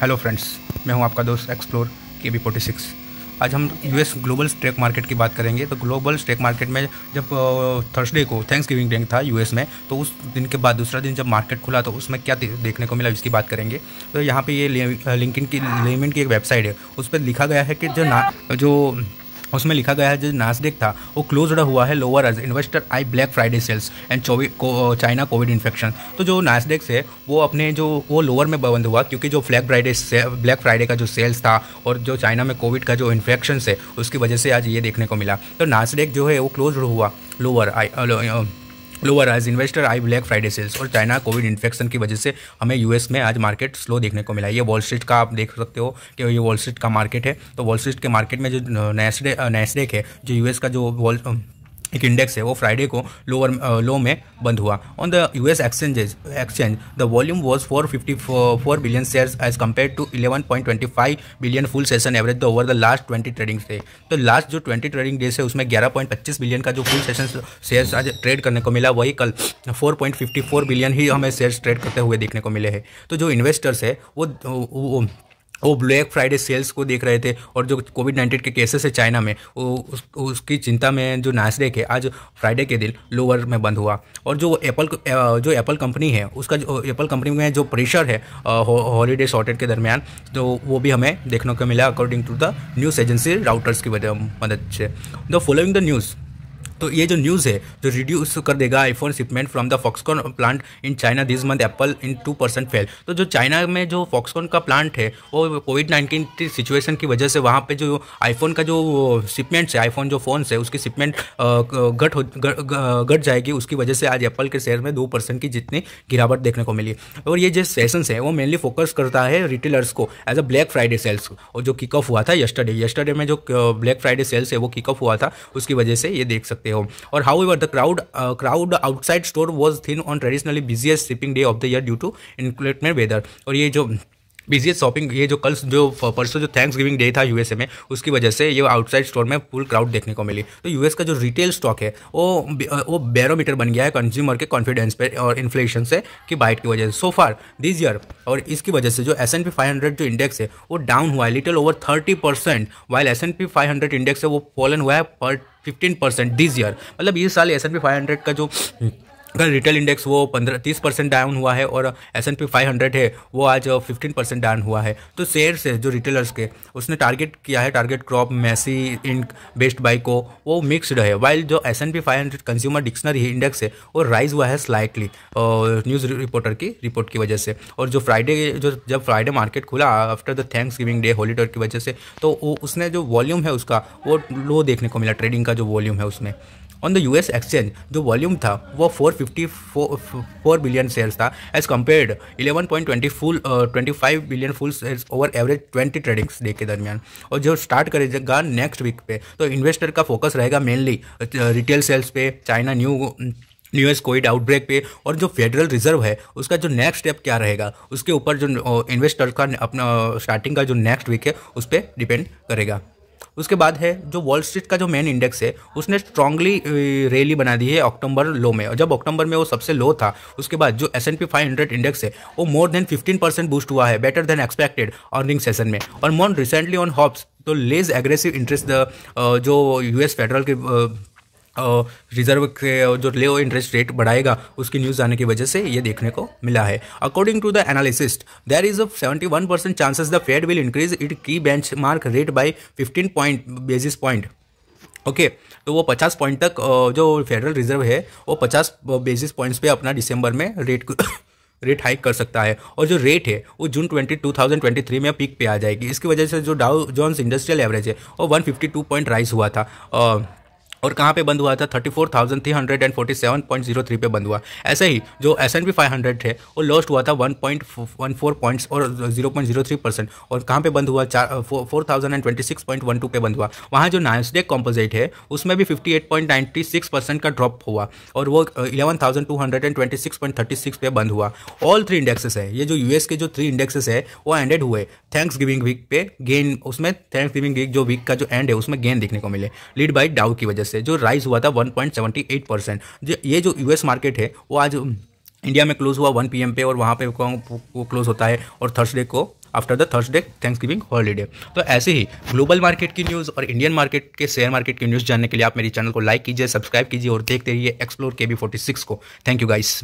hello friends मैं हूं आपका दोस्त एक्सप्लोर के बी फोर्टी सिक्स आज हम यूएस ग्लोबल स्टेक मार्केट की बात करेंगे तो ग्लोबल स्टेक मार्केट में जब थर्सडे को थैंक्स गिविंग डे था यूएस में तो उस दिन के बाद दूसरा दिन जब मार्केट खुला तो उसमें क्या देखने को मिला इसकी बात करेंगे तो यहाँ पे ये लिंकिन की लेमेंट की एक वेबसाइट है उस पर लिखा गया है कि जो ना जो उसमें लिखा गया है जो नासडेक था वो क्लोज्ड हुआ है lower as investor eye Black Friday sales and को चाइना कोविड इन्फेक्शन तो जो नासडेक है वो अपने जो वो लोअर में बंद हुआ क्योंकि जो ब्लैक फ्राइडे ब्लैक फ्राइडे का जो सेल्स था और जो चाइना में कोविड का जो इन्फेक्शन है उसकी वजह से आज ये देखने को मिला तो नासडेक जो है वो क्लोज हुआ लोअर आई लोअर आज investor eye Black Friday sales और चाइना कोविड इन्फेक्शन की वजह से हमें यूएस में आज मार्केट स्लो देखने को मिला ये वॉल स्ट्रीट का आप देख सकते हो कि ये वॉल स्ट्रीट का मार्केट है तो वॉल स्ट्रीट के मार्केट में जो नैसडे नैसडेक है जो यूएस का जो वॉल एक इंडेक्स है वो फ्राइडे को लोअर लो में बंद हुआ on the US exchanges exchange the volume was 454 billion shares as compared to 11.25 billion full session average over the last 20 trading day तो लास्ट जो 20 ट्रेडिंग डेज है उसमें 11.25 बिलियन का जो फुल सेशन शेयर्स आज ट्रेड करने को मिला वही कल फोर बिलियन ही हमें शेयर्स ट्रेड करते हुए देखने को मिले हैं तो जो इन्वेस्टर्स है वो, वो, वो वो ब्लैक फ्राइडे सेल्स को देख रहे थे और जो कोविड नाइन्टीन के केसेस है चाइना में वो उस, उसकी चिंता में जो नासडेक है आज फ्राइडे के दिन लोअर में बंद हुआ और जो एप्पल जो एप्पल कंपनी है उसका जो एप्पल कंपनी में जो प्रेशर है हॉलीडे शॉर्टेज के दरमियान तो वो भी हमें देखने को मिला according to the news agency Reuters की मदद से द फॉलोइंग द न्यूज़ तो ये जो न्यूज़ है जो रिड्यूस कर देगा iPhone shipment from the Foxconn plant in China this month Apple in two percent fell तो जो चाइना में जो फॉक्सकॉन का प्लांट है वो कोविड नाइन्टीन की सिचुएशन की वजह से वहाँ पर जो आईफोन का जो शिपमेंट्स है आईफोन जो फ़ोन है उसकी शिपमेंट घट हो घट जाएगी उसकी वजह से आज एप्पल के शेयर में दो परसेंट की जितनी गिरावट देखने को मिली और ये जो सेशंस है वो मेनली फोकस करता है रिटेलर्स को as a Black Friday sales और जो किक ऑफ हुआ था यस्टरडे यस्टरडे में जो ब्लैक फ्राइडे सेल्स है वो किक ऑफ हुआ था उसकी वजह से ये देख सकते सकते हो और however the crowd crowd outside store was thin on traditionally busiest shipping day of the year due to inclement weather और ये जो बिजी शॉपिंग ये जो कल जो परसों जो थैंक्स गिविंग डे था यूएसए में उसकी वजह से ये आउटसाइड स्टोर में फुल क्राउड देखने को मिली तो यूएस का जो रिटेल स्टॉक है वो वो बैरोमीटर बन गया है कंज्यूमर के कॉन्फिडेंस पे और इन्फ्लेशन से कि बाइट की वजह से सो फार दिस ईयर और इसकी वजह से जो S and P five hundred जो इंडेक्स है वो डाउन हुआ है little over thirty percent while S and P five hundred index है वो फॉलन हुआ है पर फिफ्टीन परसेंट दिस ईयर मतलब इस साल S and P five hundred का जो का रिटेल इंडेक्स वो पंद्रह तीस परसेंट डाउन हुआ है और S and P five hundred है वो आज फिफ्टीन परसेंट डाउन हुआ है तो शेयर्स है जो रिटेलर्स के उसने टारगेट किया है Target Corp Macy in Best Buy को वो मिक्सड है वाइल जो S and P five hundred consumer dictionary index है वो राइज हुआ है स्लाइटली न्यूज़ रिपोर्टर की रिपोर्ट की वजह से और जो फ्राइडे जो जब फ्राइडे मार्केट खुला after the Thanksgiving day holiday की वजह से तो उसने जो वॉल्यूम है उसका वो लो देखने को मिला ट्रेडिंग का जो वॉल्यूम है उसमें on the U S exchange जो वॉल्यूम था वो four fifty four billion shares था as compared twenty full twenty five billion full shares over average twenty tradings day के दरमियान और जो स्टार्ट करेगा नेक्स्ट वीक पे तो इन्वेस्टर का फोकस रहेगा मेनली रिटेल सेल्स पे चाइना न्यू न्यू एस कोविड आउटब्रेक पे और जो फेडरल रिजर्व है उसका जो नेक्स्ट स्टेप क्या रहेगा उसके ऊपर जो इन्वेस्टर का अपना स्टार्टिंग का जो नेक्स्ट वीक है उस पर डिपेंड करेगा उसके बाद है जो वॉल स्ट्रीट का जो मेन इंडेक्स है उसने स्ट्रांगली रैली बना दी है अक्टूबर लो में और जब अक्टूबर में वो सबसे लो था उसके बाद जो S and P five hundred index है वो more than fifteen percent boost हुआ है better than expected earning session में और more recently on hopes to less aggressive interest जो यूएस फेडरल के रिजर्व के जो लो इंटरेस्ट रेट बढ़ाएगा उसकी न्यूज़ आने की वजह से ये देखने को मिला है according to the analyst there is a seventy one percent chances the Fed will increase it key benchmark rate by fifteen point basis point okay तो वो पचास पॉइंट तक जो फेडरल रिजर्व है वो पचास बेसिस पॉइंट्स पे अपना दिसंबर में रेट रेट हाइक कर सकता है और जो रेट है वो June twenty two thousand twenty three में पीक पे आ जाएगी इसकी वजह से जो डाउ जोन्स इंडस्ट्रियल एवरेज है वो one fifty two point rise हुआ था और कहाँ पे बंद हुआ था thirty four thousand three hundred and forty seven point zero three पे बंद हुआ ऐसे ही जो S and P five hundred है वो लॉस्ट हुआ था one point one four points और zero point zero three percent और कहाँ पे बंद हुआ चार four thousand and twenty six point one two पे बंद हुआ वहाँ जो नाइसडेक कॉम्पोजिट है उसमें भी fifty eight point ninety six percent का ड्रॉप हुआ और वो eleven thousand two hundred and twenty six point thirty six पे बंद हुआ ऑल थ्री इंडेक्सेस है ये जो यू एस के जो थ्री इंडेक्सेस है वो एंडेड हुए थैंक्स गिविंग वीक पे गेन उसमें थैंक्स गिविंग वीक जो वीक का जो एंड है उसमें गेन देखने को मिले लीड बाई डाउ की वजह यूएस से जो राइज हुआ था 1.78 परसेंट ये जो यूएस मार्केट है वो आज इंडिया में क्लोज हुआ 1 पीएम पे और वहाँ पे वो क्लोज होता है और थर्सडे को after the Thursday Thanksgiving holiday तो ऐसे ही ग्लोबल मार्केट की न्यूज़ और इंडियन मार्केट के शेयर मार्केट की न्यूज़ जानने के लिए आप मेरे चैनल को लाइक कीजिए सब्सक्राइब कीजिए और देखते रहिए एक्सप्लोर के बी फोर्टी सिक्स को थैंक यू गाइस